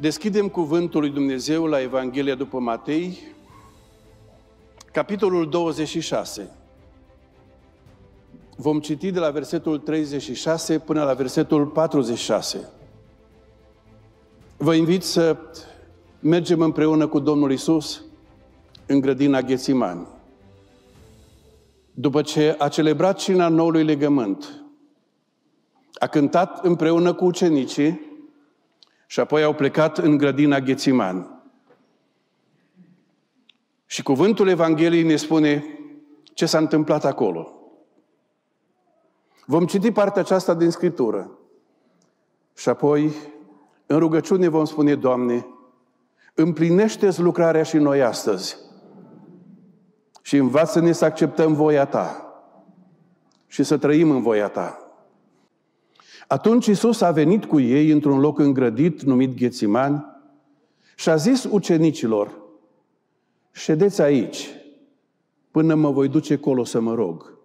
Deschidem cuvântul lui Dumnezeu la Evanghelia după Matei, capitolul 26. Vom citi de la versetul 36 până la versetul 46. Vă invit să mergem împreună cu Domnul Isus în grădina Ghețimani. După ce a celebrat cina noului legământ, a cântat împreună cu ucenicii și apoi au plecat în grădina Ghețiman. Și cuvântul Evangheliei ne spune ce s-a întâmplat acolo. Vom citi partea aceasta din Scriptură. Și apoi, în rugăciune vom spune, Doamne, împlinește-ți lucrarea și noi astăzi și învață-ne să acceptăm voia Ta și să trăim în voia Ta. Atunci Isus a venit cu ei într-un loc îngrădit numit Ghețiman și a zis ucenicilor, ședeți aici până mă voi duce colo să mă rog.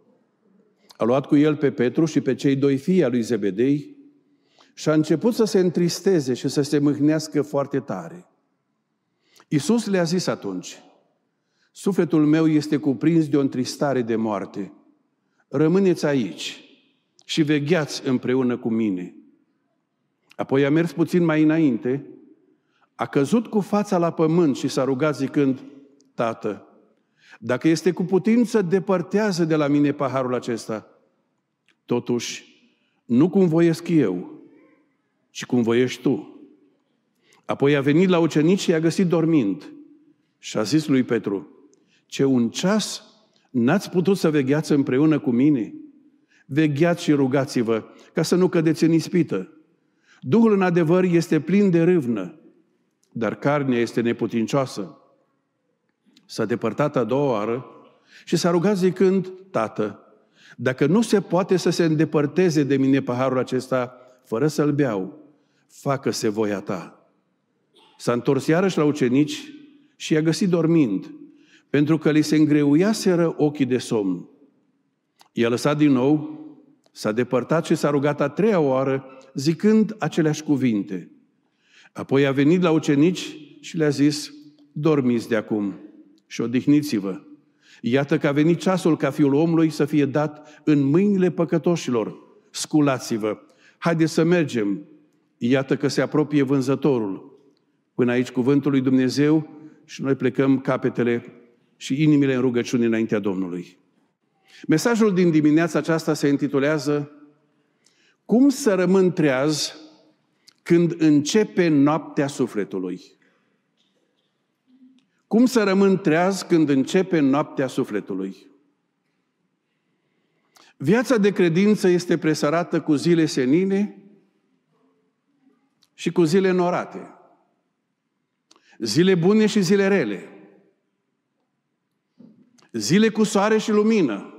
A luat cu el pe Petru și pe cei doi fii al lui Zebedei și a început să se întristeze și să se mâhnească foarte tare. Isus le-a zis atunci, Sufletul meu este cuprins de o întristare de moarte. Rămâneți aici și vegheați împreună cu mine. Apoi a mers puțin mai înainte, a căzut cu fața la pământ și s-a rugat zicând, Tată, dacă este cu putință, depărtează de la mine paharul acesta. Totuși, nu cum voiesc eu, ci cum voiești tu. Apoi a venit la ucenici și i-a găsit dormind. Și a zis lui Petru, ce un ceas n-ați putut să vegheați împreună cu mine? Vegheați și rugați-vă ca să nu cădeți în ispită. Duhul în adevăr este plin de râvnă, dar carnea este neputincioasă. S-a depărtat a doua oară și s-a rugat zicând, Tată, dacă nu se poate să se îndepărteze de mine paharul acesta fără să-l beau, facă-se voia ta. S-a întors iarăși la ucenici și i-a găsit dormind, pentru că li se îngreuiaseră ochii de somn. I-a lăsat din nou, s-a depărtat și s-a rugat a treia oară, zicând aceleași cuvinte. Apoi a venit la ucenici și le-a zis, dormiți de acum și odihniți-vă. Iată că a venit ceasul ca fiul omului să fie dat în mâinile păcătoșilor. Sculați-vă, haideți să mergem. Iată că se apropie vânzătorul. Până aici cuvântul lui Dumnezeu și noi plecăm capetele și inimile în rugăciune înaintea Domnului. Mesajul din dimineața aceasta se intitulează Cum să rămân treaz când începe noaptea sufletului? Cum să rămân treaz când începe noaptea sufletului? Viața de credință este presărată cu zile senine și cu zile norate. Zile bune și zile rele. Zile cu soare și lumină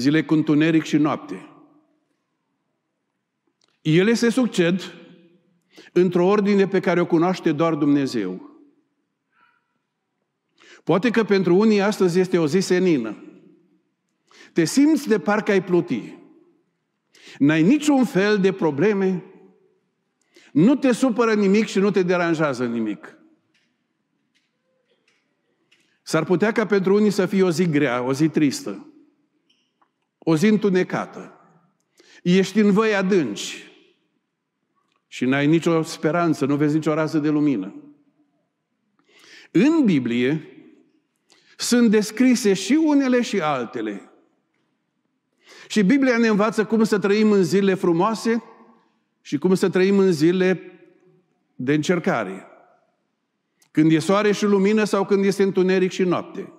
zile cu întuneric și noapte. Ele se succed într-o ordine pe care o cunoaște doar Dumnezeu. Poate că pentru unii astăzi este o zi senină. Te simți de parcă ai pluti. N-ai niciun fel de probleme, nu te supără nimic și nu te deranjează nimic. S-ar putea ca pentru unii să fie o zi grea, o zi tristă o zi întunecată, ești în văi adânci și n-ai nicio speranță, nu vezi nicio rază de lumină. În Biblie sunt descrise și unele și altele. Și Biblia ne învață cum să trăim în zile frumoase și cum să trăim în zile de încercare. Când e soare și lumină sau când este întuneric și noapte.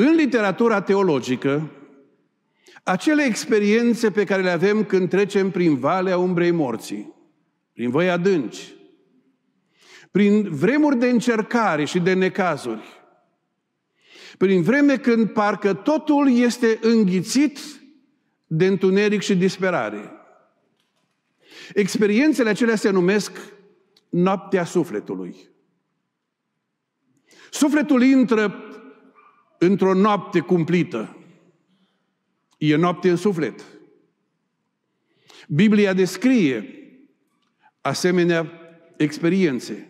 În literatura teologică, acele experiențe pe care le avem când trecem prin valea umbrei morții, prin voi adânci, prin vremuri de încercare și de necazuri, prin vreme când parcă totul este înghițit de întuneric și disperare. Experiențele acelea se numesc noaptea sufletului. Sufletul intră într-o noapte cumplită. E noapte în suflet. Biblia descrie asemenea experiențe.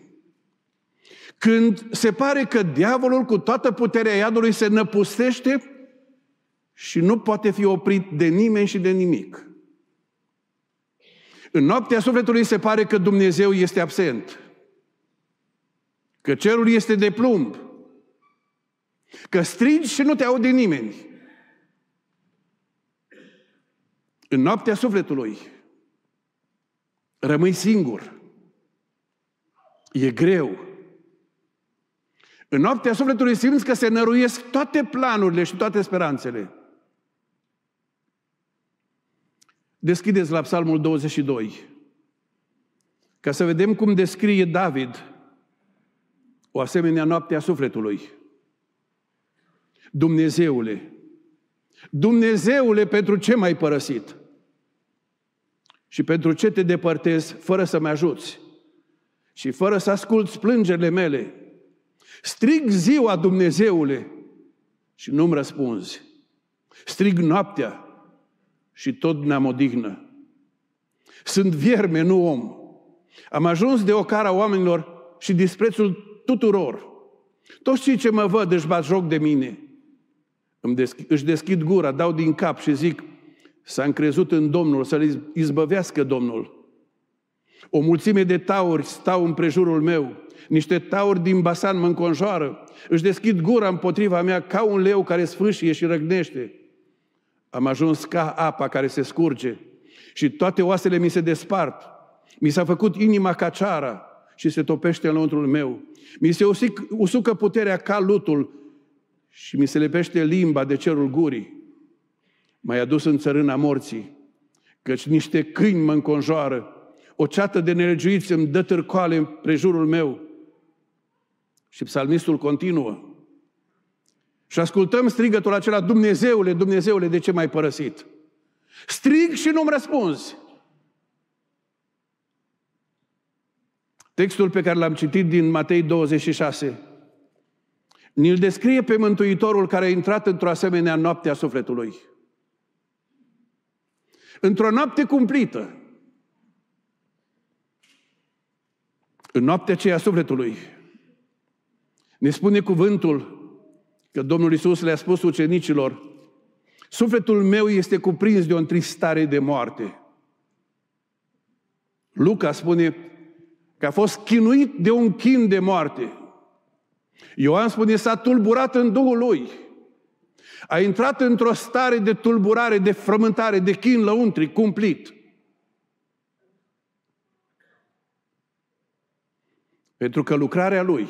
Când se pare că diavolul cu toată puterea iadului se năpustește și nu poate fi oprit de nimeni și de nimic. În noaptea sufletului se pare că Dumnezeu este absent, că cerul este de plumb, Că strigi și nu te aude nimeni. În noaptea sufletului rămâi singur. E greu. În noaptea sufletului simți că se năruiesc toate planurile și toate speranțele. Deschideți la Psalmul 22, ca să vedem cum descrie David o asemenea noapte a sufletului. Dumnezeule, Dumnezeule, pentru ce m-ai părăsit? Și pentru ce te depărtezi fără să mă ajuți? Și fără să asculți plângerile mele? Strig ziua, Dumnezeule, și nu-mi răspunzi. Strig noaptea și tot n-am odihnă. Sunt vierme, nu om. Am ajuns de ocara oamenilor și disprețul tuturor. Toți cei ce mă văd își bat joc de mine – deschid, își deschid gura, dau din cap și zic, s-a încrezut în Domnul, să-L izbăvească Domnul. O mulțime de tauri stau în prejurul meu, niște tauri din basan mă înconjoară, își deschid gura împotriva mea ca un leu care sfâșie și răgnește. Am ajuns ca apa care se scurge și toate oasele mi se despart. Mi s-a făcut inima ca ceara și se topește înăuntrul meu. Mi se usic, usucă puterea ca lutul și mi se lepește limba de cerul gurii. M-ai adus în țărâna morții, căci niște câini mă înconjoară, o ceată de nelegiuiți îmi dă târcoale în prejurul meu. Și psalmistul continuă. Și ascultăm strigătul acela, Dumnezeule, Dumnezeule, de ce m-ai părăsit? Strig și nu-mi răspunzi. Textul pe care l-am citit din Matei 26 Ni-l descrie pe Mântuitorul care a intrat într-o asemenea noapte a sufletului. Într-o noapte cumplită. În noaptea aceea a sufletului. Ne spune cuvântul că Domnul Isus le-a spus ucenicilor, sufletul meu este cuprins de o întristare de moarte. Luca spune că a fost chinuit de un chin de moarte. Ioan spune, s-a tulburat în Duhul lui. A intrat într-o stare de tulburare, de frământare, de chin lăuntri, cumplit. Pentru că lucrarea lui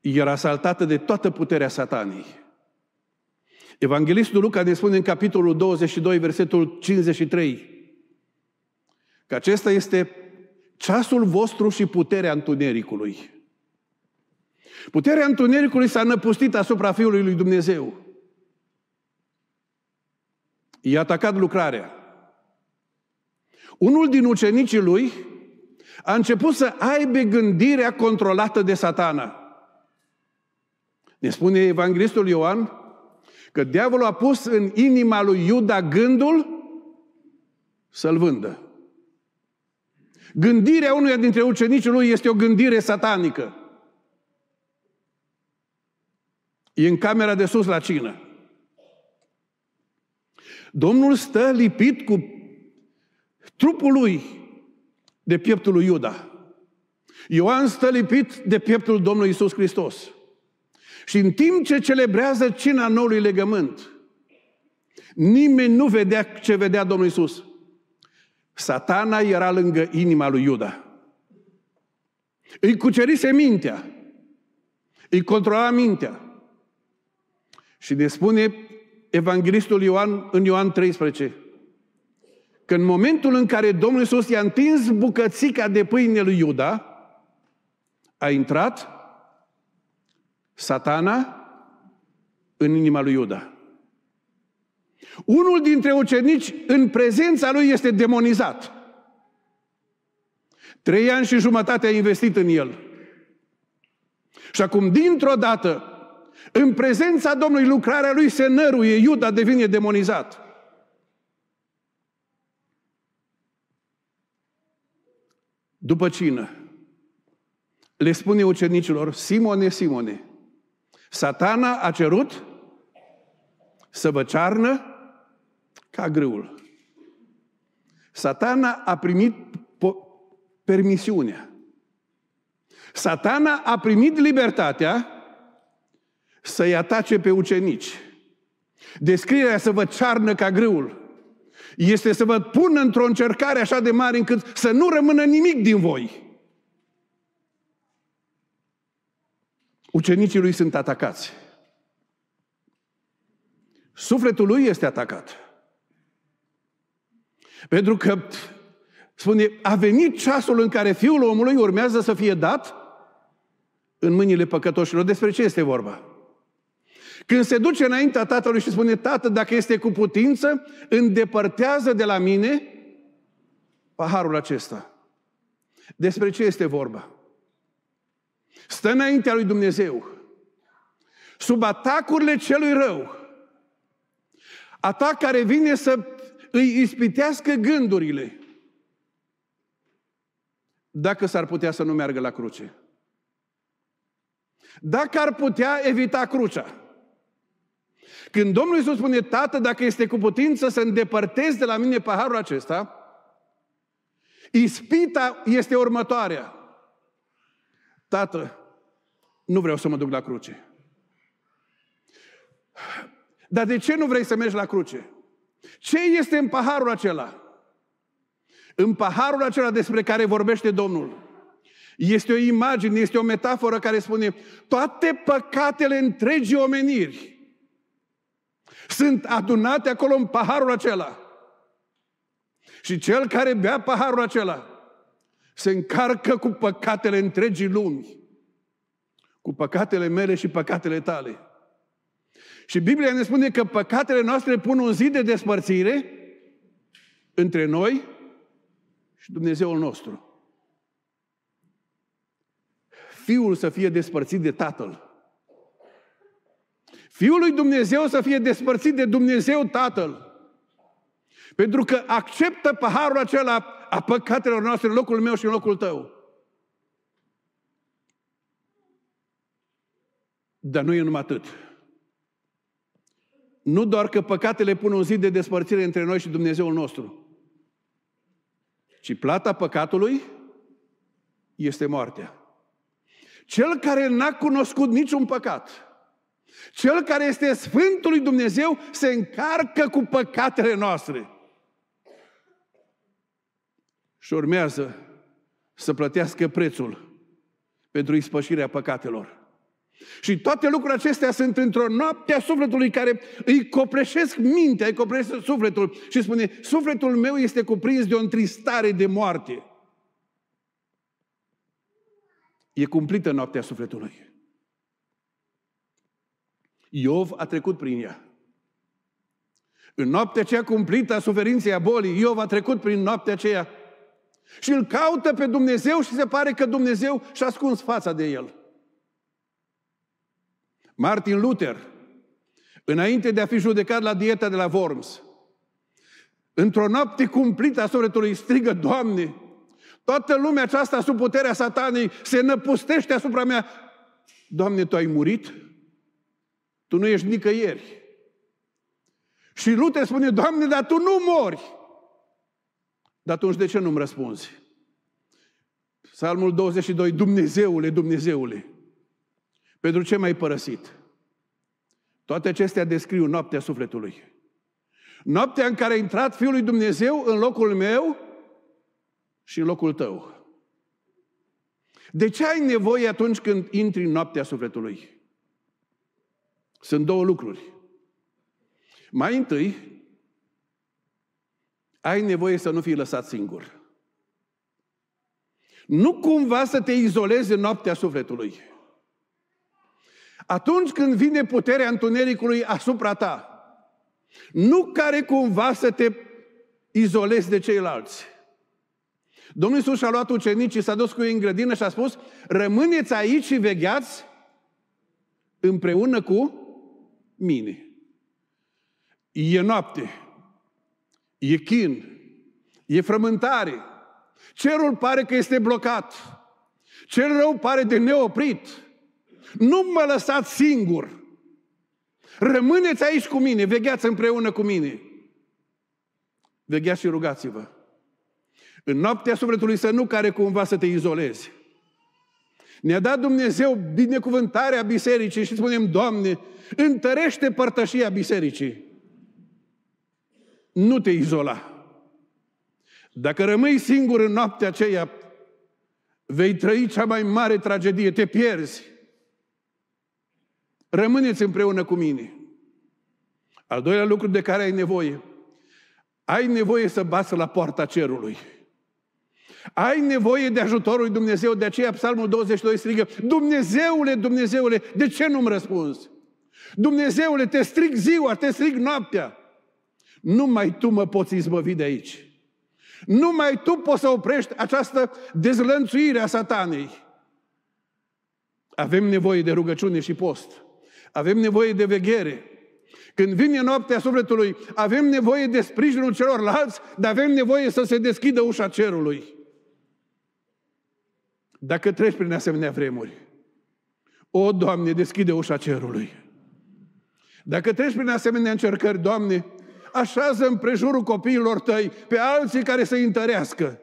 era asaltată de toată puterea satanei. Evanghelistul Luca ne spune în capitolul 22, versetul 53, că acesta este ceasul vostru și puterea întunericului. Puterea întunericului s-a năpustit asupra Fiului lui Dumnezeu. I-a atacat lucrarea. Unul din ucenicii lui a început să aibă gândirea controlată de satana. Ne spune Evanghelistul Ioan că diavolul a pus în inima lui Iuda gândul să-l vândă. Gândirea unuia dintre ucenicii lui este o gândire satanică. E în camera de sus la cină. Domnul stă lipit cu trupul lui de pieptul lui Iuda. Ioan stă lipit de pieptul Domnului Isus Hristos. Și în timp ce celebrează cina noului legământ, nimeni nu vedea ce vedea Domnul Isus. Satana era lângă inima lui Iuda. Îi cucerise mintea. Îi controla mintea. Și ne spune Evanghelistul Ioan în Ioan 13 că în momentul în care Domnul Iisus i-a întins bucățica de pâine lui Iuda, a intrat satana în inima lui Iuda. Unul dintre ucenici în prezența lui este demonizat. Trei ani și jumătate a investit în el. Și acum, dintr-o dată, în prezența Domnului, lucrarea lui se năruie, Iuda devine demonizat. După cină, le spune ucenicilor, Simone, Simone, satana a cerut să vă cearnă ca grâul. Satana a primit po- permisiunea. Satana a primit libertatea să-i atace pe ucenici. Descrierea să vă cearnă ca grâul este să vă pun într-o încercare așa de mare încât să nu rămână nimic din voi. Ucenicii lui sunt atacați. Sufletul lui este atacat. Pentru că, spune, a venit ceasul în care Fiul omului urmează să fie dat în mâinile păcătoșilor. Despre ce este vorba? Când se duce înaintea tatălui și spune, tată, dacă este cu putință, îndepărtează de la mine paharul acesta. Despre ce este vorba? Stă înaintea lui Dumnezeu, sub atacurile celui rău, atac care vine să îi ispitească gândurile, dacă s-ar putea să nu meargă la cruce. Dacă ar putea evita crucea. Când Domnul Iisus spune, Tată, dacă este cu putință să îndepărtezi de la mine paharul acesta, ispita este următoarea. Tată, nu vreau să mă duc la cruce. Dar de ce nu vrei să mergi la cruce? Ce este în paharul acela? În paharul acela despre care vorbește Domnul. Este o imagine, este o metaforă care spune toate păcatele întregii omeniri sunt adunate acolo în paharul acela. Și cel care bea paharul acela se încarcă cu păcatele întregii lumi, cu păcatele mele și păcatele tale. Și Biblia ne spune că păcatele noastre pun un zid de despărțire între noi și Dumnezeul nostru. Fiul să fie despărțit de Tatăl. Fiul lui Dumnezeu să fie despărțit de Dumnezeu Tatăl. Pentru că acceptă paharul acela a păcatelor noastre în locul meu și în locul tău. Dar nu e numai atât. Nu doar că păcatele pun un zid de despărțire între noi și Dumnezeul nostru, ci plata păcatului este moartea. Cel care n-a cunoscut niciun păcat, cel care este Sfântul lui Dumnezeu se încarcă cu păcatele noastre. Și urmează să plătească prețul pentru ispășirea păcatelor. Și toate lucrurile acestea sunt într-o noapte a sufletului care îi copreșesc mintea, îi copreșesc sufletul și spune, sufletul meu este cuprins de o întristare de moarte. E cumplită noaptea sufletului. Iov a trecut prin ea. În noaptea aceea cumplită a suferinței a bolii, Iov a trecut prin noaptea aceea. Și îl caută pe Dumnezeu și se pare că Dumnezeu și-a ascuns fața de el. Martin Luther, înainte de a fi judecat la dieta de la Worms, într-o noapte cumplită a sufletului strigă, Doamne, toată lumea aceasta sub puterea satanei se năpustește asupra mea. Doamne, Tu ai murit? Tu nu ești nicăieri. Și Lut îi spune, Doamne, dar Tu nu mori. Dar atunci de ce nu-mi răspunzi? Psalmul 22, Dumnezeule, Dumnezeule, pentru ce m-ai părăsit? Toate acestea descriu noaptea sufletului. Noaptea în care a intrat Fiul lui Dumnezeu în locul meu și în locul tău. De ce ai nevoie atunci când intri în noaptea sufletului? Sunt două lucruri. Mai întâi, ai nevoie să nu fii lăsat singur. Nu cumva să te izolezi în noaptea sufletului. Atunci când vine puterea întunericului asupra ta, nu care cumva să te izolezi de ceilalți. Domnul Iisus a luat ucenicii, s-a dus cu ei în grădină și a spus, rămâneți aici și vegheați împreună cu mine. E noapte, e chin, e frământare. Cerul pare că este blocat. Cel rău pare de neoprit. Nu mă lăsați singur. Rămâneți aici cu mine, vegheați împreună cu mine. Vegheați și rugați-vă. În noaptea sufletului să nu care cumva să te izolezi. Ne-a dat Dumnezeu binecuvântarea bisericii și spunem, Doamne, întărește părtășia bisericii. Nu te izola. Dacă rămâi singur în noaptea aceea, vei trăi cea mai mare tragedie, te pierzi. Rămâneți împreună cu mine. Al doilea lucru de care ai nevoie. Ai nevoie să bați la poarta cerului. Ai nevoie de ajutorul lui Dumnezeu, de aceea Psalmul 22 strigă, Dumnezeule, Dumnezeule, de ce nu-mi răspunzi? Dumnezeule, te strig ziua, te strig noaptea. Numai tu mă poți izbăvi de aici. Numai tu poți să oprești această dezlănțuire a satanei. Avem nevoie de rugăciune și post. Avem nevoie de veghere. Când vine noaptea sufletului, avem nevoie de sprijinul celorlalți, dar avem nevoie să se deschidă ușa cerului. Dacă treci prin asemenea vremuri, o, Doamne, deschide ușa cerului. Dacă treci prin asemenea încercări, Doamne, așează în copiilor tăi pe alții care să-i întărească.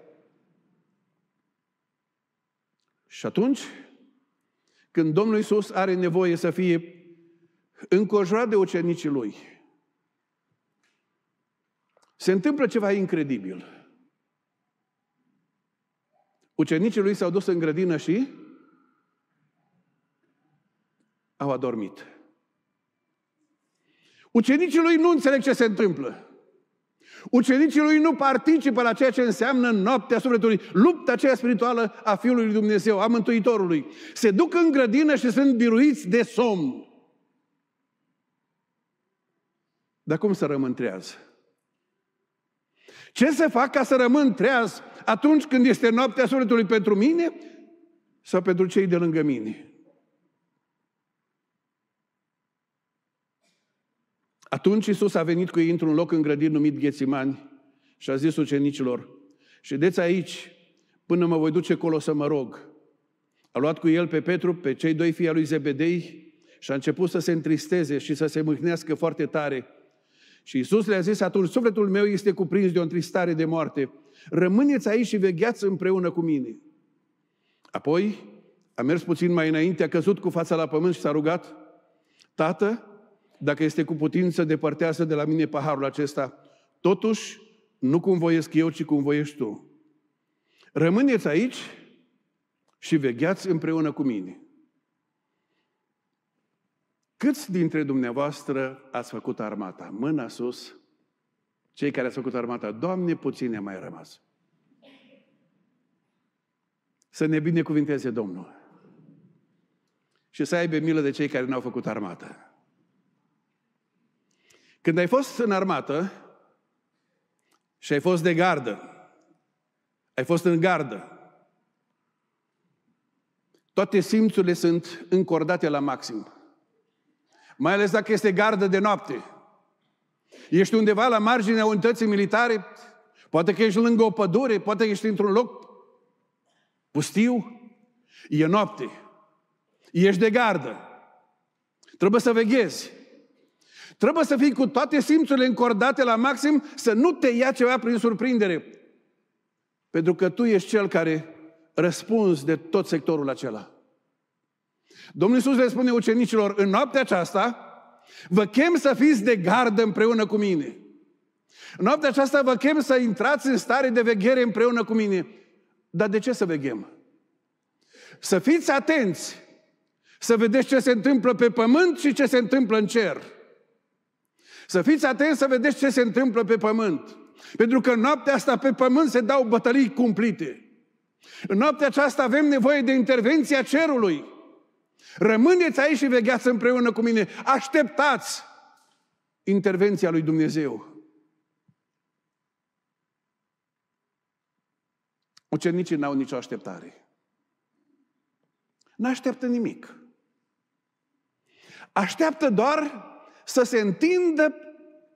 Și atunci, când Domnul Iisus are nevoie să fie încojurat de ucenicii lui, se întâmplă ceva incredibil. Ucenicii lui s-au dus în grădină și au adormit. Ucenicii lui nu înțeleg ce se întâmplă. Ucenicii lui nu participă la ceea ce înseamnă noaptea sufletului, lupta aceea spirituală a Fiului lui Dumnezeu, a Mântuitorului. Se duc în grădină și sunt biruiți de somn. Dar cum să rămân trează? Ce să fac ca să rămân treaz atunci când este noaptea sufletului pentru mine sau pentru cei de lângă mine? Atunci Isus a venit cu ei într-un loc îngrădit numit Ghețimani și a zis ucenicilor, ședeți aici până mă voi duce colo să mă rog. A luat cu el pe Petru, pe cei doi fii al lui Zebedei și a început să se întristeze și să se mâhnească foarte tare. Și Isus le-a zis atunci, sufletul meu este cuprins de o întristare de moarte. Rămâneți aici și vegheați împreună cu mine. Apoi a mers puțin mai înainte, a căzut cu fața la pământ și s-a rugat, Tată, dacă este cu putință, depărtează de la mine paharul acesta. Totuși, nu cum voiesc eu, ci cum voiești tu. Rămâneți aici și vegheați împreună cu mine. Câți dintre dumneavoastră ați făcut armata? Mâna sus. Cei care ați făcut armata, Doamne, puține mai rămas. Să ne binecuvinteze Domnul. Și să aibă milă de cei care n-au făcut armată. Când ai fost în armată și ai fost de gardă, ai fost în gardă, toate simțurile sunt încordate la maxim. Mai ales dacă este gardă de noapte. Ești undeva la marginea unității militare, poate că ești lângă o pădure, poate că ești într-un loc pustiu, e noapte, ești de gardă, trebuie să veghezi, trebuie să fii cu toate simțurile încordate la maxim, să nu te ia ceva prin surprindere, pentru că tu ești cel care răspunzi de tot sectorul acela. Domnul Iisus le spune ucenicilor, în noaptea aceasta vă chem să fiți de gardă împreună cu mine. În noaptea aceasta vă chem să intrați în stare de veghere împreună cu mine. Dar de ce să veghem? Să fiți atenți, să vedeți ce se întâmplă pe pământ și ce se întâmplă în cer. Să fiți atenți să vedeți ce se întâmplă pe pământ. Pentru că în noaptea asta pe pământ se dau bătălii cumplite. În noaptea aceasta avem nevoie de intervenția cerului. Rămâneți aici și vegheați împreună cu mine. Așteptați intervenția lui Dumnezeu. Ucenicii n-au nicio așteptare. N-așteaptă nimic. Așteaptă doar să se întindă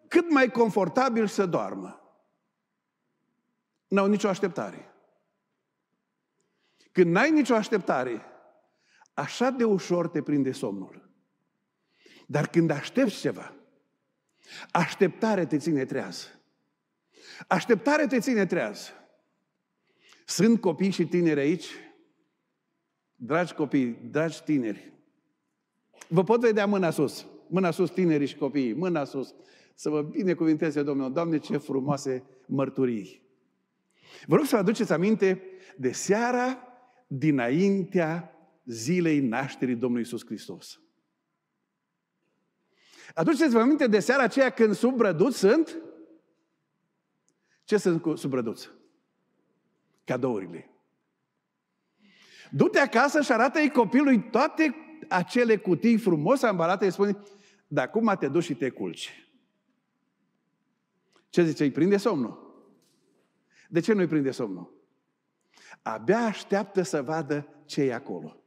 cât mai confortabil să doarmă. N-au nicio așteptare. Când n-ai nicio așteptare, așa de ușor te prinde somnul. Dar când aștepți ceva, așteptare te ține treaz. Așteptare te ține treaz. Sunt copii și tineri aici? Dragi copii, dragi tineri, vă pot vedea mâna sus. Mâna sus, tinerii și copiii, mâna sus. Să vă binecuvinteze Domnul. Doamne, ce frumoase mărturii! Vă rog să vă aduceți aminte de seara dinaintea zilei nașterii Domnului Isus Hristos. Aduceți-vă aminte de seara aceea când sub brăduț sunt? Ce sunt cu sub brăduț? Cadourile. Du-te acasă și arată-i copilului toate acele cutii frumos ambalate, și spune, dar acum te duci și te culci. Ce zice? Îi prinde somnul. De ce nu îi prinde somnul? Abia așteaptă să vadă ce e acolo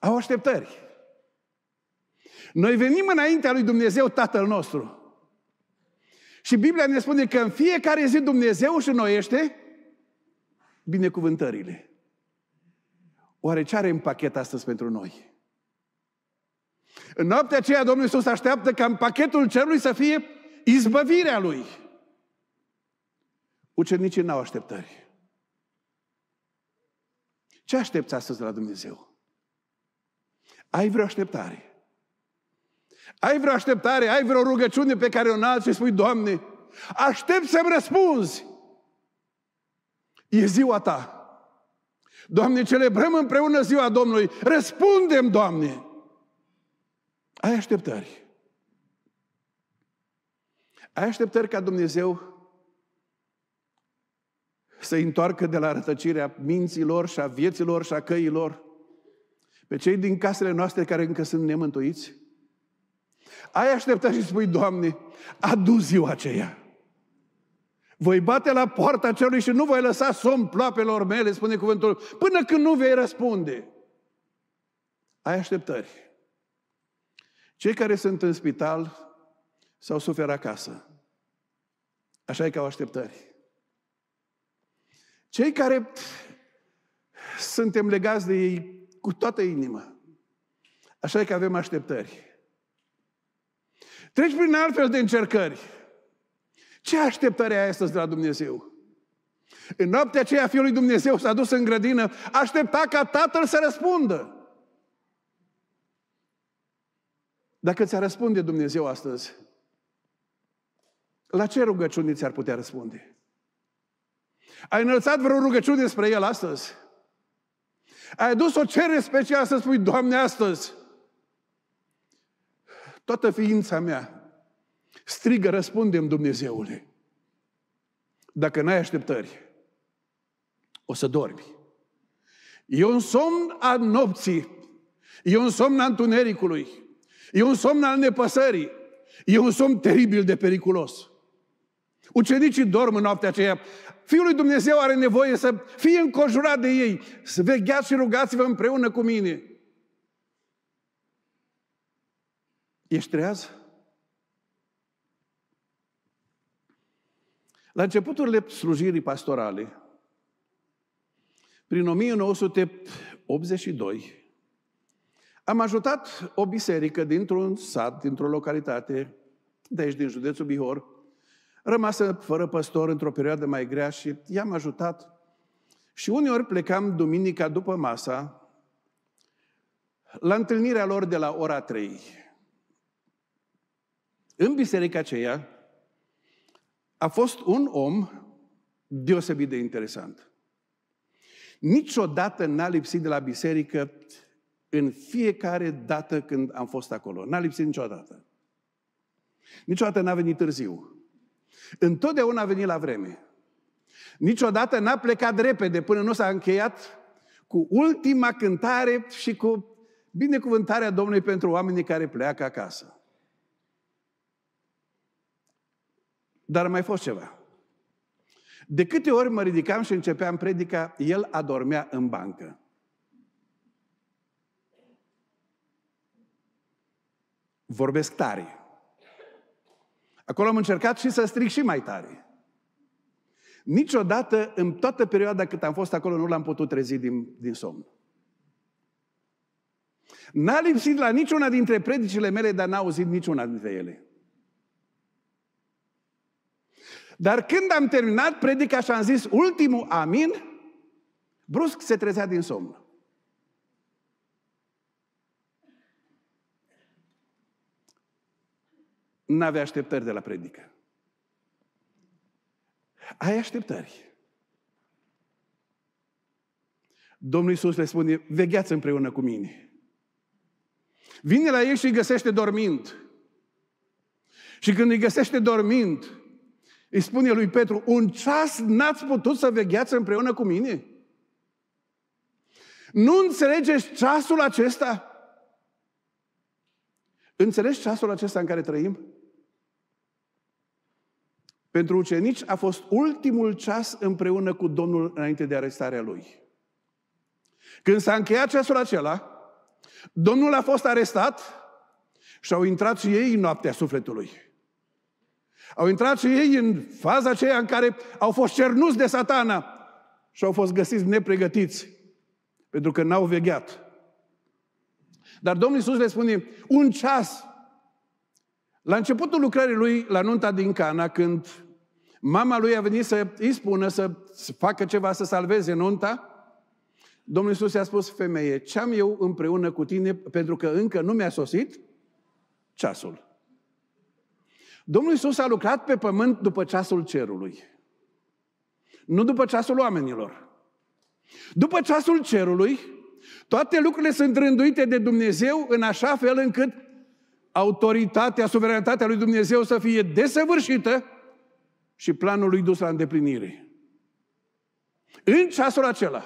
au așteptări. Noi venim înaintea lui Dumnezeu Tatăl nostru. Și Biblia ne spune că în fiecare zi Dumnezeu își înnoiește binecuvântările. Oare ce are în pachet astăzi pentru noi? În noaptea aceea Domnul Iisus așteaptă ca în pachetul cerului să fie izbăvirea Lui. Ucenicii n-au așteptări. Ce aștepți astăzi de la Dumnezeu? Ai vreo așteptare? Ai vreo așteptare? Ai vreo rugăciune pe care o înalți și spui, Doamne, aștept să-mi răspunzi. E ziua ta. Doamne, celebrăm împreună ziua Domnului. Răspundem, Doamne! Ai așteptări. Ai așteptări ca Dumnezeu să întoarcă de la rătăcirea minților și a vieților și a căilor pe cei din casele noastre care încă sunt nemântuiți? Ai aștepta și spui, Doamne, adu ziua aceea. Voi bate la poarta cerului și nu voi lăsa somn ploapelor mele, spune cuvântul, până când nu vei răspunde. Ai așteptări. Cei care sunt în spital sau sufer acasă. Așa e ca au așteptări. Cei care suntem legați de ei cu toată inima. Așa e că avem așteptări. Treci prin altfel de încercări. Ce așteptare ai astăzi de la Dumnezeu? În noaptea aceea Fiul lui Dumnezeu s-a dus în grădină, aștepta ca Tatăl să răspundă. Dacă ți a răspunde Dumnezeu astăzi, la ce rugăciuni ți-ar putea răspunde? Ai înălțat vreo rugăciune despre El astăzi? Ai adus o cerere specială să spui, Doamne, astăzi, toată ființa mea strigă, răspundem Dumnezeule. Dacă n-ai așteptări, o să dormi. E un somn al nopții, e un somn al întunericului, e un somn al nepăsării, e un somn teribil de periculos. Ucenicii dorm în noaptea aceea, Fiul lui Dumnezeu are nevoie să fie înconjurat de ei. Să vegheați și rugați-vă împreună cu mine. Ești treaz? La începuturile slujirii pastorale, prin 1982, am ajutat o biserică dintr-un sat, dintr-o localitate de aici, din județul Bihor, rămasă fără păstor într-o perioadă mai grea și i-am ajutat. Și uneori plecam duminica după masa la întâlnirea lor de la ora 3. În biserica aceea a fost un om deosebit de interesant. Niciodată n-a lipsit de la biserică în fiecare dată când am fost acolo. N-a lipsit niciodată. Niciodată n-a venit târziu. Întotdeauna a venit la vreme. Niciodată n-a plecat repede până nu s-a încheiat cu ultima cântare și cu binecuvântarea Domnului pentru oamenii care pleacă acasă. Dar mai fost ceva. De câte ori mă ridicam și începeam predica, el adormea în bancă. Vorbesc tare. Acolo am încercat și să stric și mai tare. Niciodată, în toată perioada cât am fost acolo, nu l-am putut trezi din, din somn. N-a lipsit la niciuna dintre predicile mele, dar n-a auzit niciuna dintre ele. Dar când am terminat predica și am zis ultimul amin, brusc se trezea din somn. n-avea așteptări de la predică. Ai așteptări. Domnul Iisus le spune, vegheați împreună cu mine. Vine la ei și îi găsește dormind. Și când îi găsește dormind, îi spune lui Petru, un ceas n-ați putut să vegheați împreună cu mine? Nu înțelegeți ceasul acesta? Înțelegi ceasul acesta în care trăim? Pentru ucenici a fost ultimul ceas împreună cu Domnul înainte de arestarea lui. Când s-a încheiat ceasul acela, Domnul a fost arestat și au intrat și ei în noaptea sufletului. Au intrat și ei în faza aceea în care au fost cernuți de satana și au fost găsiți nepregătiți pentru că n-au vegheat. Dar Domnul Iisus le spune, un ceas la începutul lucrării lui, la nunta din Cana, când mama lui a venit să îi spună să facă ceva, să salveze nunta, Domnul Iisus i-a spus, femeie, ce am eu împreună cu tine, pentru că încă nu mi-a sosit ceasul. Domnul Iisus a lucrat pe pământ după ceasul cerului, nu după ceasul oamenilor. După ceasul cerului, toate lucrurile sunt rânduite de Dumnezeu în așa fel încât autoritatea, suveranitatea lui Dumnezeu să fie desăvârșită și planul lui dus la îndeplinire. În ceasul acela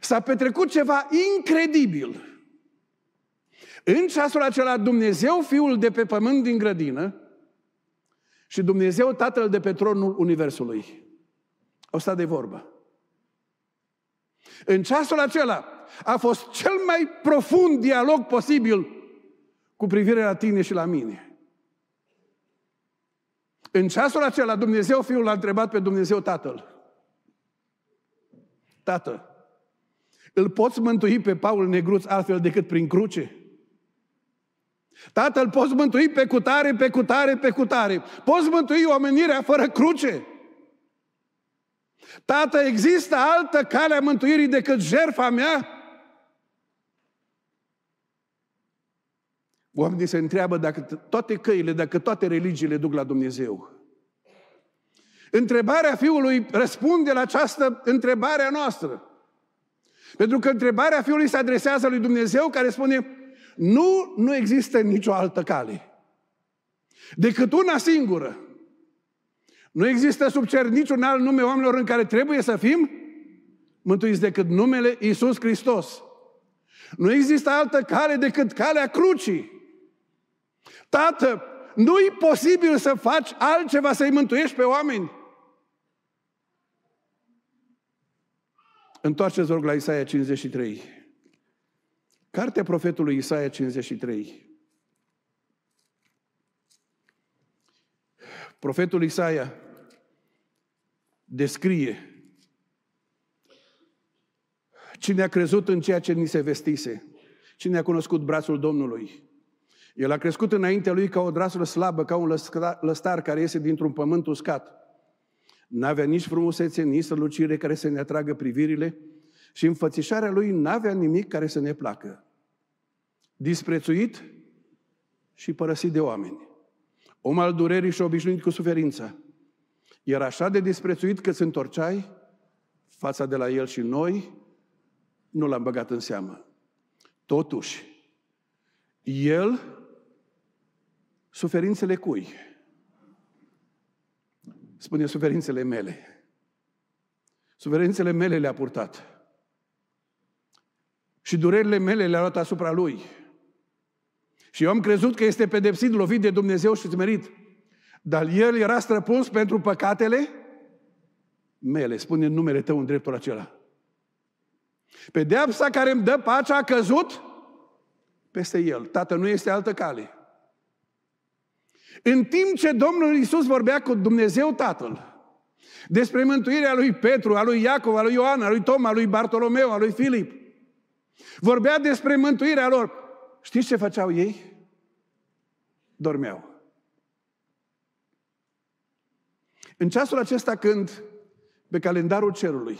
s-a petrecut ceva incredibil. În ceasul acela Dumnezeu Fiul de pe pământ din grădină și Dumnezeu Tatăl de pe tronul Universului. Au stat de vorbă. În ceasul acela a fost cel mai profund dialog posibil cu privire la tine și la mine. În ceasul acela, Dumnezeu Fiul l-a întrebat pe Dumnezeu Tatăl. Tată, îl poți mântui pe Paul Negruț altfel decât prin cruce? Tată, îl poți mântui pe cutare, pe cutare, pe cutare. Poți mântui omenirea fără cruce? Tată, există altă cale a mântuirii decât jerfa mea? Oamenii se întreabă dacă toate căile, dacă toate religiile duc la Dumnezeu. Întrebarea Fiului răspunde la această întrebare a noastră. Pentru că întrebarea Fiului se adresează lui Dumnezeu care spune nu, nu există nicio altă cale decât una singură. Nu există sub cer niciun alt nume oamenilor în care trebuie să fim mântuiți decât numele Iisus Hristos. Nu există altă cale decât calea crucii. Tată, nu-i posibil să faci altceva să-i mântuiești pe oameni. Întoarceți, rog, la Isaia 53. Cartea profetului Isaia 53. Profetul Isaia descrie cine a crezut în ceea ce ni se vestise, cine a cunoscut brațul Domnului, el a crescut înaintea lui ca o draslă slabă, ca un lăstar care iese dintr-un pământ uscat. N-avea nici frumusețe, nici strălucire care să ne atragă privirile și înfățișarea lui n-avea nimic care să ne placă. Disprețuit și părăsit de oameni. Om al durerii și obișnuit cu suferința. Era așa de disprețuit că se întorceai fața de la el și noi nu l-am băgat în seamă. Totuși, el Suferințele cui? Spune suferințele mele. Suferințele mele le-a purtat. Și durerile mele le-a luat asupra lui. Și eu am crezut că este pedepsit, lovit de Dumnezeu și smerit. Dar el era străpuns pentru păcatele mele. Spune numele tău în dreptul acela. Pedeapsa care îmi dă pacea a căzut peste el. Tată, nu este altă cale. În timp ce Domnul Iisus vorbea cu Dumnezeu Tatăl, despre mântuirea lui Petru, a lui Iacov, a lui Ioan, a lui Tom, a lui Bartolomeu, a lui Filip, vorbea despre mântuirea lor, știți ce făceau ei? Dormeau. În ceasul acesta când, pe calendarul cerului,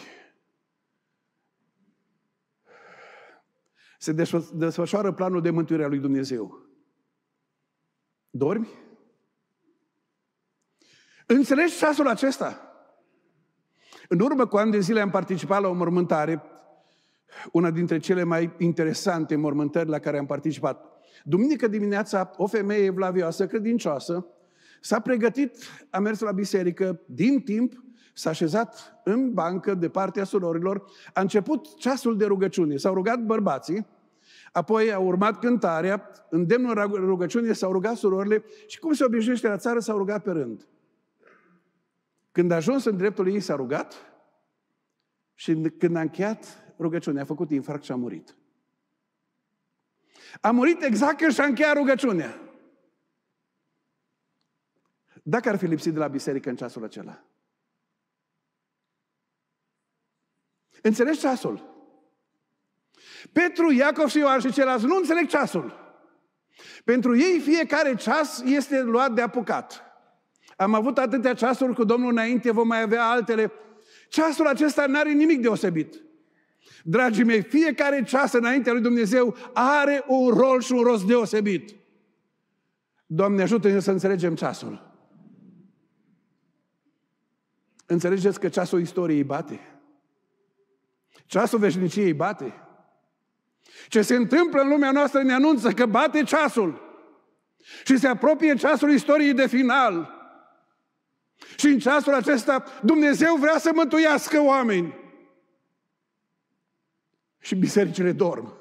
se desfășoară planul de mântuire a lui Dumnezeu. Dormi? Înțelegi ceasul acesta? În urmă cu ani de zile am participat la o mormântare, una dintre cele mai interesante mormântări la care am participat. Duminică dimineața, o femeie evlavioasă, credincioasă, s-a pregătit, a mers la biserică, din timp, s-a așezat în bancă de partea surorilor, a început ceasul de rugăciune, s-au rugat bărbații, apoi a urmat cântarea, în demnul rugăciune s-au rugat surorile și cum se obișnuiește la țară s-au rugat pe rând. Când a ajuns în dreptul ei, s-a rugat și când a încheiat rugăciunea, a făcut infarct și a murit. A murit exact când și-a încheiat rugăciunea. Dacă ar fi lipsit de la biserică în ceasul acela. Înțelegi ceasul? Petru, Iacov și Ioan și ceilalți nu înțeleg ceasul. Pentru ei fiecare ceas este luat de apucat. Am avut atâtea ceasuri cu Domnul înainte, vom mai avea altele. Ceasul acesta nu are nimic deosebit. Dragii mei, fiecare ceas înaintea lui Dumnezeu are un rol și un rost deosebit. Doamne, ajută-ne să înțelegem ceasul. Înțelegeți că ceasul istoriei bate. Ceasul veșniciei bate. Ce se întâmplă în lumea noastră ne anunță că bate ceasul. Și se apropie ceasul istoriei de final. Și în ceasul acesta Dumnezeu vrea să mântuiască oameni. Și bisericile dorm.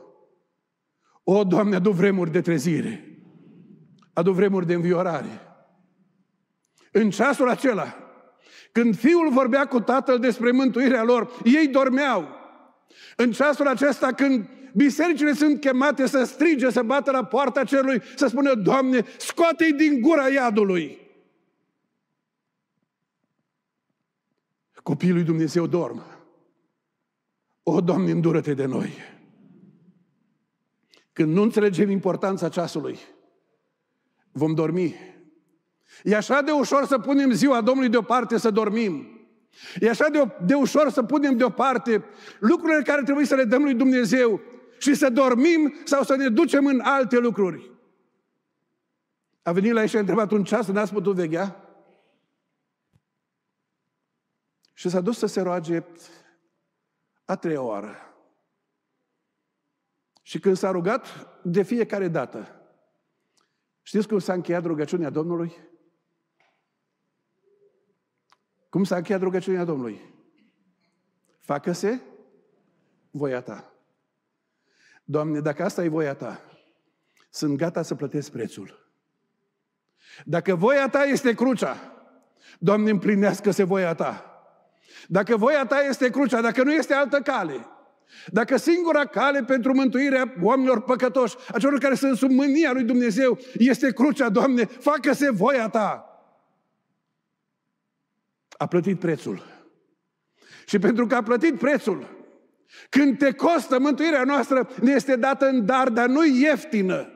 O, Doamne, adu vremuri de trezire. Adu vremuri de înviorare. În ceasul acela, când fiul vorbea cu tatăl despre mântuirea lor, ei dormeau. În ceasul acesta, când bisericile sunt chemate să strige, să bată la poarta cerului, să spună, Doamne, scoate-i din gura iadului. Copiii lui Dumnezeu dorm. O, Doamne, îndură-te de noi! Când nu înțelegem importanța ceasului, vom dormi. E așa de ușor să punem ziua Domnului deoparte să dormim. E așa de, de ușor să punem deoparte lucrurile care trebuie să le dăm lui Dumnezeu și să dormim sau să ne ducem în alte lucruri. A venit la ei și a întrebat un ceas, n-ați putut vegea? Și s-a dus să se roage a treia oară. Și când s-a rugat, de fiecare dată, știți cum s-a încheiat rugăciunea Domnului? Cum s-a încheiat rugăciunea Domnului? Facă-se voia ta. Doamne, dacă asta e voia ta, sunt gata să plătesc prețul. Dacă voia ta este crucea, Doamne, împlinească-se voia ta. Dacă voia ta este crucea, dacă nu este altă cale, dacă singura cale pentru mântuirea oamenilor păcătoși, a celor care sunt sub mânia lui Dumnezeu, este crucea, Doamne, facă-se voia Ta. A plătit prețul. Și pentru că a plătit prețul, când te costă mântuirea noastră, ne este dată în dar, dar nu ieftină.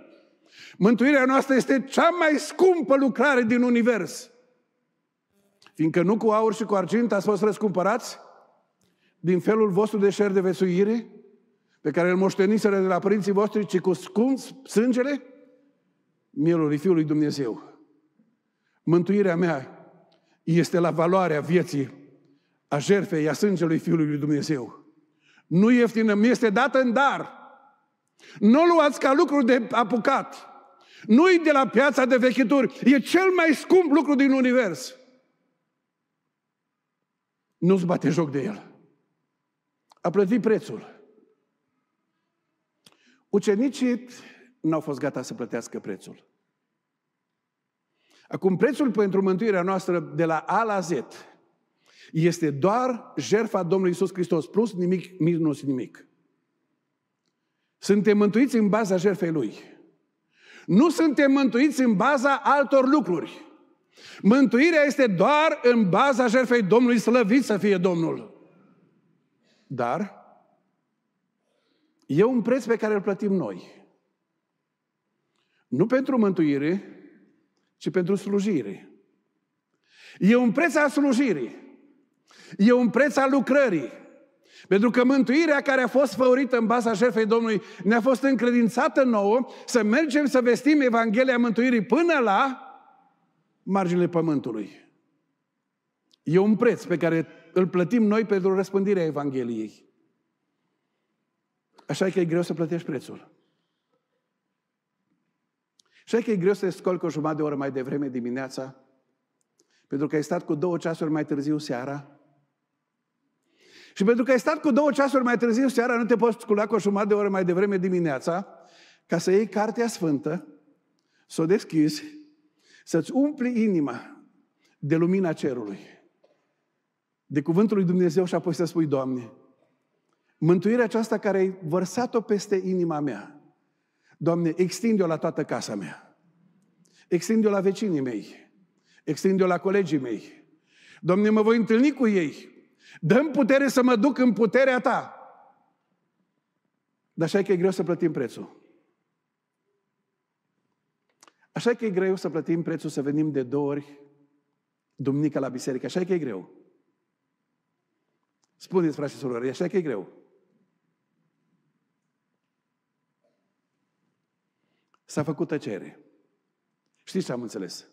Mântuirea noastră este cea mai scumpă lucrare din univers. Fiindcă nu cu aur și cu argint ați fost răscumpărați din felul vostru de șer de vesuire, pe care îl moșteniseră de la părinții voștri, ci cu scump sângele mielului Fiului Dumnezeu. Mântuirea mea este la valoarea vieții a jertfei, a sângelui Fiului lui Dumnezeu. Nu ieftină, mi este dată în dar. Nu luați ca lucru de apucat. Nu-i de la piața de vechituri. E cel mai scump lucru din univers nu-ți bate joc de el. A plătit prețul. Ucenicii n-au fost gata să plătească prețul. Acum, prețul pentru mântuirea noastră de la A la Z este doar jertfa Domnului Isus Hristos, plus nimic, minus nimic. Suntem mântuiți în baza jertfei Lui. Nu suntem mântuiți în baza altor lucruri. Mântuirea este doar în baza jertfei Domnului, slăvit să fie Domnul. Dar e un preț pe care îl plătim noi. Nu pentru mântuire, ci pentru slujire. E un preț al slujirii. E un preț al lucrării. Pentru că mântuirea care a fost făurită în baza șefei Domnului ne-a fost încredințată nouă să mergem să vestim Evanghelia mântuirii până la marginile pământului. E un preț pe care îl plătim noi pentru răspândirea Evangheliei. Așa e că e greu să plătești prețul. Așa e că e greu să scoli cu o jumătate de oră mai devreme dimineața, pentru că ai stat cu două ceasuri mai târziu seara, și pentru că ai stat cu două ceasuri mai târziu seara, nu te poți scula cu o jumătate de oră mai devreme dimineața, ca să iei Cartea Sfântă, să o deschizi să-ți umpli inima de lumina cerului, de cuvântul lui Dumnezeu și apoi să spui, Doamne, mântuirea aceasta care ai vărsat-o peste inima mea, Doamne, extinde-o la toată casa mea, extinde-o la vecinii mei, extinde-o la colegii mei. Doamne, mă voi întâlni cu ei, Dăm putere să mă duc în puterea ta. Dar așa e că e greu să plătim prețul. Așa că e greu să plătim prețul să venim de două ori duminică la biserică. Așa că e greu. Spuneți, frate și surori, așa că e greu. S-a făcut tăcere. Știți ce am înțeles?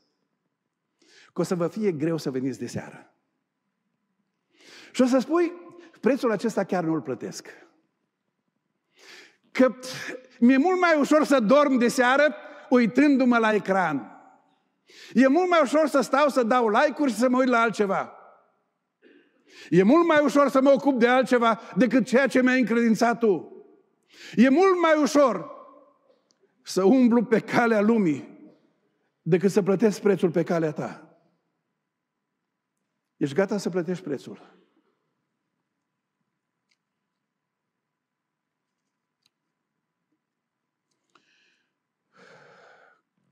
Că o să vă fie greu să veniți de seară. Și o să spui, prețul acesta chiar nu-l plătesc. Că mi-e mult mai ușor să dorm de seară uitându-mă la ecran. E mult mai ușor să stau să dau like-uri și să mă uit la altceva. E mult mai ușor să mă ocup de altceva decât ceea ce mi-ai încredințat tu. E mult mai ușor să umblu pe calea lumii decât să plătesc prețul pe calea ta. Ești gata să plătești prețul.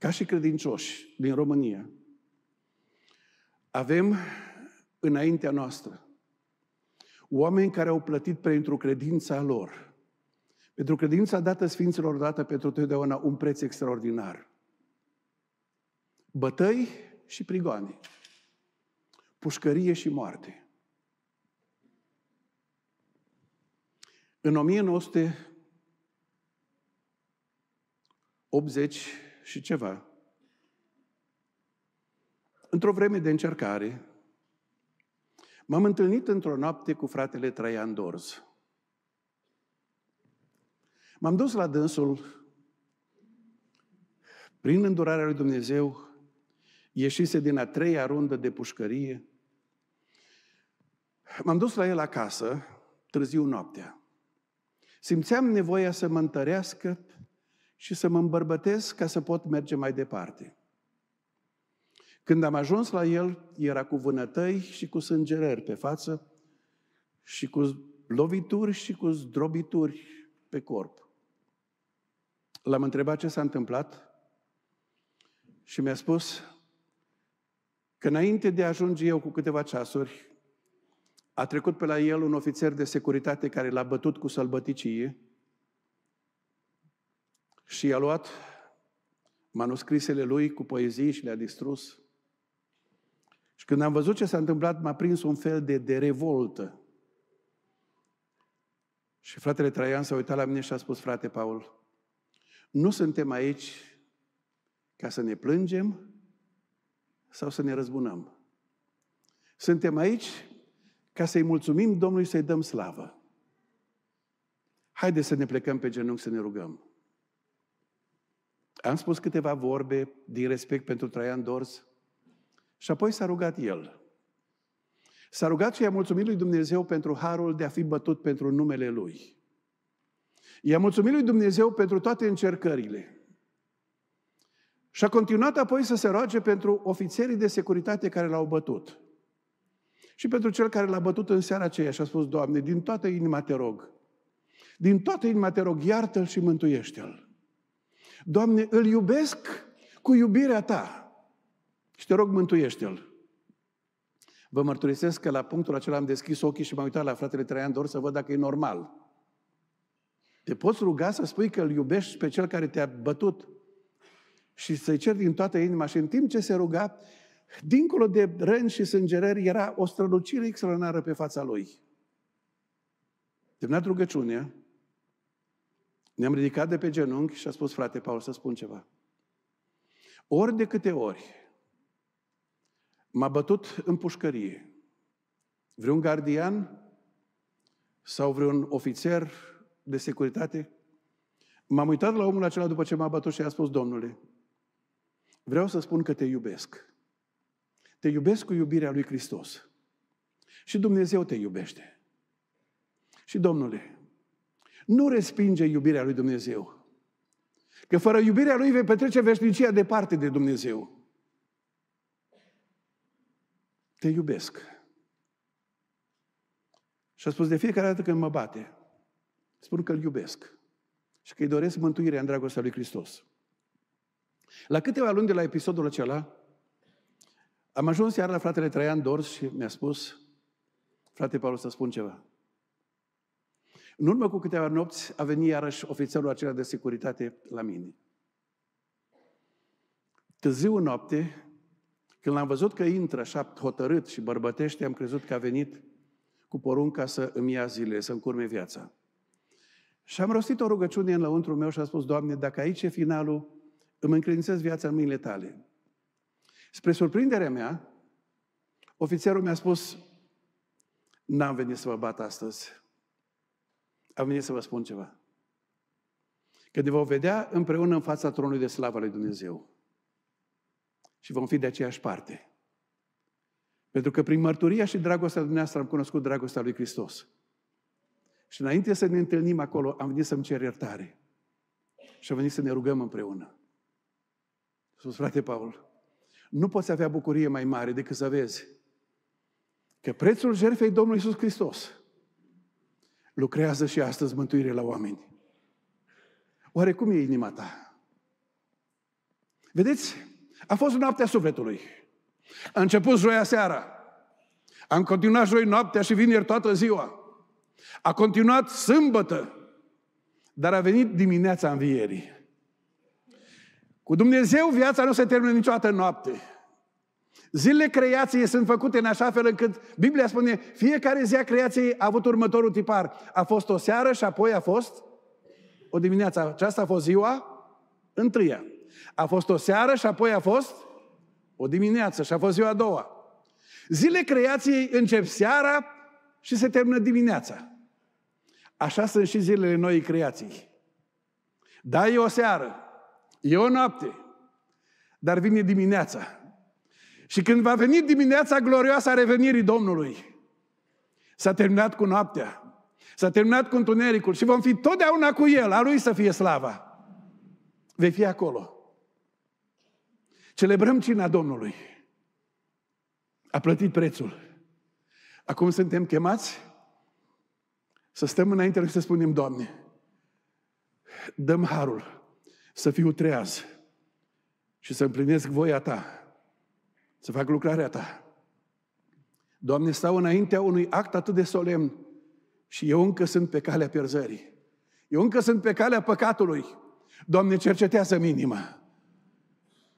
ca și credincioși din România, avem înaintea noastră oameni care au plătit pentru credința lor, pentru credința dată Sfinților, dată pentru totdeauna, un preț extraordinar. Bătăi și prigoane, pușcărie și moarte. În 1980, și ceva. Într-o vreme de încercare, m-am întâlnit într-o noapte cu fratele Traian Dorz. M-am dus la dânsul, prin îndurarea lui Dumnezeu, ieșise din a treia rundă de pușcărie. M-am dus la el acasă, târziu noaptea. Simțeam nevoia să mă întărească și să mă îmbărbătesc ca să pot merge mai departe. Când am ajuns la el, era cu vânătăi și cu sângerări pe față și cu lovituri și cu zdrobituri pe corp. L-am întrebat ce s-a întâmplat și mi-a spus că înainte de a ajunge eu cu câteva ceasuri, a trecut pe la el un ofițer de securitate care l-a bătut cu sălbăticie și a luat manuscrisele lui cu poezii și le-a distrus. Și când am văzut ce s-a întâmplat, m-a prins un fel de, de revoltă. Și fratele Traian s-a uitat la mine și a spus, frate Paul, nu suntem aici ca să ne plângem sau să ne răzbunăm. Suntem aici ca să-i mulțumim Domnului și să-i dăm slavă. Haideți să ne plecăm pe genunchi să ne rugăm. Am spus câteva vorbe din respect pentru Traian Dors și apoi s-a rugat el. S-a rugat și i-a mulțumit lui Dumnezeu pentru harul de a fi bătut pentru numele Lui. I-a mulțumit lui Dumnezeu pentru toate încercările. Și a continuat apoi să se roage pentru ofițerii de securitate care l-au bătut. Și pentru cel care l-a bătut în seara aceea și a spus, Doamne, din toată inima te rog, din toată inima te rog, iartă-l și mântuiește-l. Doamne, îl iubesc cu iubirea Ta și te rog, mântuiește-l. Vă mărturisesc că la punctul acela am deschis ochii și m-am uitat la fratele Traian doar să văd dacă e normal. Te poți ruga să spui că îl iubești pe cel care te-a bătut și să-i ceri din toată inima și în timp ce se ruga, dincolo de răni și sângerări, era o strălucire extraordinară pe fața lui. Terminat rugăciunea, ne-am ridicat de pe genunchi și a spus, frate Paul, să spun ceva. Ori de câte ori m-a bătut în pușcărie vreun gardian sau vreun ofițer de securitate, m-am uitat la omul acela după ce m-a bătut și a spus, Domnule, vreau să spun că te iubesc. Te iubesc cu iubirea lui Hristos. Și Dumnezeu te iubește. Și Domnule, nu respinge iubirea lui Dumnezeu. Că fără iubirea lui vei petrece veșnicia departe de Dumnezeu. Te iubesc. Și a spus de fiecare dată când mă bate, spun că îl iubesc și că îi doresc mântuirea în dragostea lui Hristos. La câteva luni de la episodul acela, am ajuns iar la fratele Traian Dors și mi-a spus, frate Paul, să spun ceva. În urmă cu câteva nopți a venit iarăși ofițerul acela de securitate la mine. Târziu în noapte, când l-am văzut că intră așa hotărât și bărbătește, am crezut că a venit cu porunca să îmi ia zile, să-mi curme viața. Și am rostit o rugăciune în lăuntru meu și am spus, Doamne, dacă aici e finalul, îmi încredințez viața în mâinile tale. Spre surprinderea mea, ofițerul mi-a spus, n-am venit să vă bat astăzi, am venit să vă spun ceva. Că ne vom vedea împreună în fața tronului de slavă lui Dumnezeu. Și vom fi de aceeași parte. Pentru că prin mărturia și dragostea dumneavoastră am cunoscut dragostea lui Hristos. Și înainte să ne întâlnim acolo, am venit să-mi cer iertare. Și am venit să ne rugăm împreună. Spus, frate Paul, nu poți avea bucurie mai mare decât să vezi că prețul jertfei Domnului Iisus Hristos lucrează și astăzi mântuire la oameni. Oare cum e inima ta? Vedeți? A fost noaptea sufletului. A început joia seara. Am continuat joi noaptea și vineri toată ziua. A continuat sâmbătă. Dar a venit dimineața învierii. Cu Dumnezeu viața nu se termină niciodată noapte. Zilele creației sunt făcute în așa fel încât Biblia spune fiecare zi a creației a avut următorul tipar. A fost o seară și apoi a fost o dimineață. Aceasta a fost ziua întâia. A fost o seară și apoi a fost o dimineață și a fost ziua a doua. Zile creației încep seara și se termină dimineața. Așa sunt și zilele noii creații. Da, e o seară, e o noapte, dar vine dimineața. Și când va veni dimineața glorioasă a revenirii Domnului, s-a terminat cu noaptea, s-a terminat cu întunericul și vom fi totdeauna cu El, a Lui să fie slava. Vei fi acolo. Celebrăm cina Domnului. A plătit prețul. Acum suntem chemați să stăm înainte și să spunem, Doamne, dăm harul să fiu treaz și să împlinesc voia Ta să fac lucrarea Ta. Doamne, stau înaintea unui act atât de solemn și eu încă sunt pe calea pierzării. Eu încă sunt pe calea păcatului. Doamne, cercetează-mi inima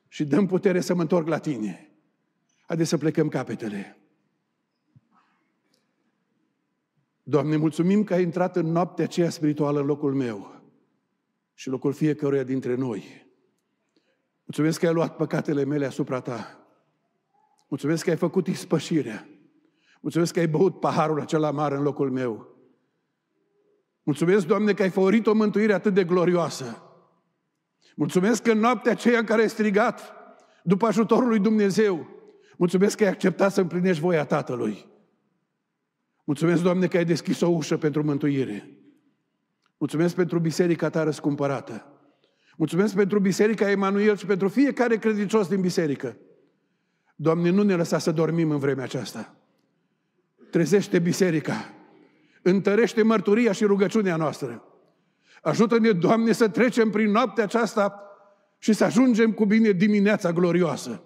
și dăm putere să mă întorc la Tine. Haideți să plecăm capetele. Doamne, mulțumim că ai intrat în noaptea aceea spirituală în locul meu și locul fiecăruia dintre noi. Mulțumesc că ai luat păcatele mele asupra Ta. Mulțumesc că ai făcut ispășirea. Mulțumesc că ai băut paharul acela mare în locul meu. Mulțumesc, Doamne, că ai făurit o mântuire atât de glorioasă. Mulțumesc că în noaptea aceea în care ai strigat după ajutorul lui Dumnezeu, mulțumesc că ai acceptat să împlinești voia Tatălui. Mulțumesc, Doamne, că ai deschis o ușă pentru mântuire. Mulțumesc pentru biserica ta răscumpărată. Mulțumesc pentru biserica Emanuel și pentru fiecare credincios din biserică. Doamne, nu ne lăsa să dormim în vremea aceasta. Trezește biserica. Întărește mărturia și rugăciunea noastră. Ajută-ne, Doamne, să trecem prin noaptea aceasta și să ajungem cu bine dimineața glorioasă.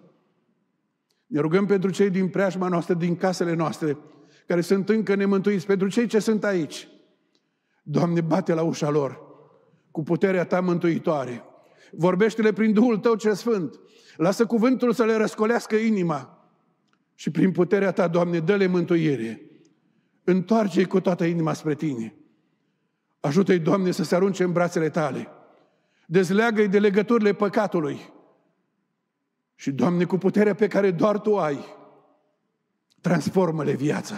Ne rugăm pentru cei din preajma noastră, din casele noastre, care sunt încă nemântuiți, pentru cei ce sunt aici. Doamne, bate la ușa lor cu puterea Ta mântuitoare. Vorbește-le prin Duhul Tău cel Sfânt. Lasă cuvântul să le răscolească inima. Și prin puterea Ta, Doamne, dă-le mântuire. Întoarce-i cu toată inima spre Tine. Ajută-i, Doamne, să se arunce în brațele Tale. Dezleagă-i de legăturile păcatului. Și, Doamne, cu puterea pe care doar Tu ai, transformă-le viața.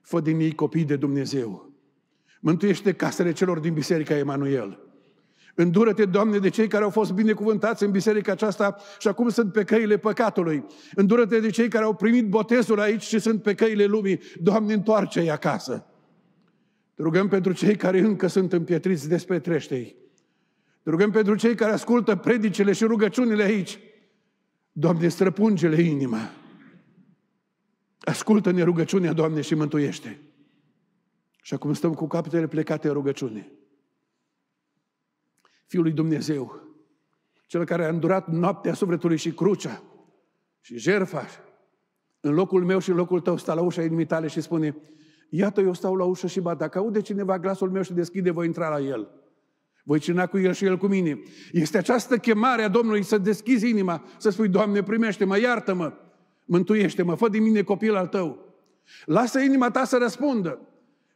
Fă din ei copii de Dumnezeu. Mântuiește casele celor din Biserica Emanuel Îndură-te, Doamne, de cei care au fost binecuvântați în biserica aceasta și acum sunt pe căile păcatului. Îndură-te de cei care au primit botezul aici și sunt pe căile lumii. Doamne, întoarce-i acasă. Te rugăm pentru cei care încă sunt împietriți despre treștei. Te rugăm pentru cei care ascultă predicile și rugăciunile aici. Doamne, străpunge-le inima. Ascultă-ne rugăciunea, Doamne, și mântuiește. Și acum stăm cu capetele plecate în rugăciune. Fiul lui Dumnezeu, cel care a îndurat noaptea sufletului și crucea și jerfa, în locul meu și în locul tău stă la ușa inimii tale și spune, iată eu stau la ușă și bat, dacă aude cineva glasul meu și deschide, voi intra la el. Voi cina cu el și el cu mine. Este această chemare a Domnului să deschizi inima, să spui, Doamne, primește-mă, iartă-mă, mântuiește-mă, fă din mine copil al tău. Lasă inima ta să răspundă.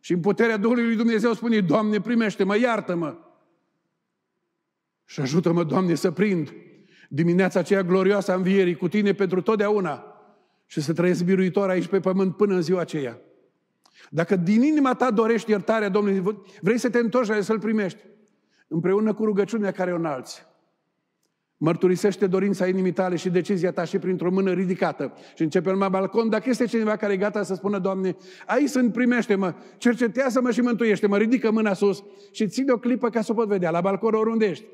Și în puterea Duhului lui Dumnezeu spune, Doamne, primește-mă, iartă-mă, și ajută-mă, Doamne, să prind dimineața aceea glorioasă a învierii cu Tine pentru totdeauna și să trăiesc biruitor aici pe pământ până în ziua aceea. Dacă din inima ta dorești iertarea Domnului, vrei să te întorci și să-L primești, împreună cu rugăciunea care o înalți, mărturisește dorința inimii tale și decizia ta și printr-o mână ridicată și începe la balcon, dacă este cineva care e gata să spună, Doamne, aici sunt, primește-mă, cercetează-mă și mântuiește-mă, ridică mâna sus și ține o clipă ca să o pot vedea, la balcon oriunde ești.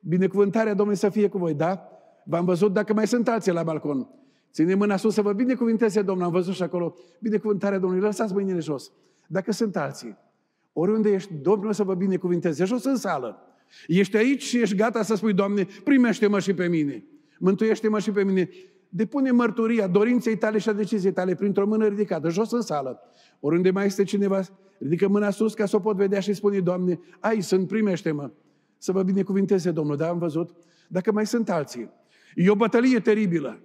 Binecuvântarea Domnului să fie cu voi, da? V-am văzut dacă mai sunt alții la balcon. Ține mâna sus să vă binecuvinteze Domnul, am văzut și acolo. Binecuvântarea Domnului, lăsați mâinile jos. Dacă sunt alții, oriunde ești, Domnul să vă binecuvinteze. Jos în sală. Ești aici și ești gata să spui, Doamne, primește-mă și pe mine. Mântuiește-mă și pe mine. Depune mărturia dorinței tale și a deciziei tale printr-o mână ridicată, jos în sală. Oriunde mai este cineva, ridică mâna sus ca să o pot vedea și spune, Doamne, ai sunt, primește-mă. Să vă binecuvinteze Domnul, dar am văzut dacă mai sunt alții. E o bătălie teribilă.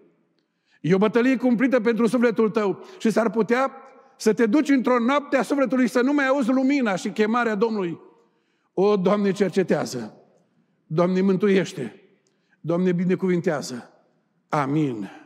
E o bătălie cumplită pentru sufletul tău și s-ar putea să te duci într-o noapte a sufletului să nu mai auzi lumina și chemarea Domnului. O, Doamne, cercetează! Doamne, mântuiește! Doamne, binecuvintează! Amin!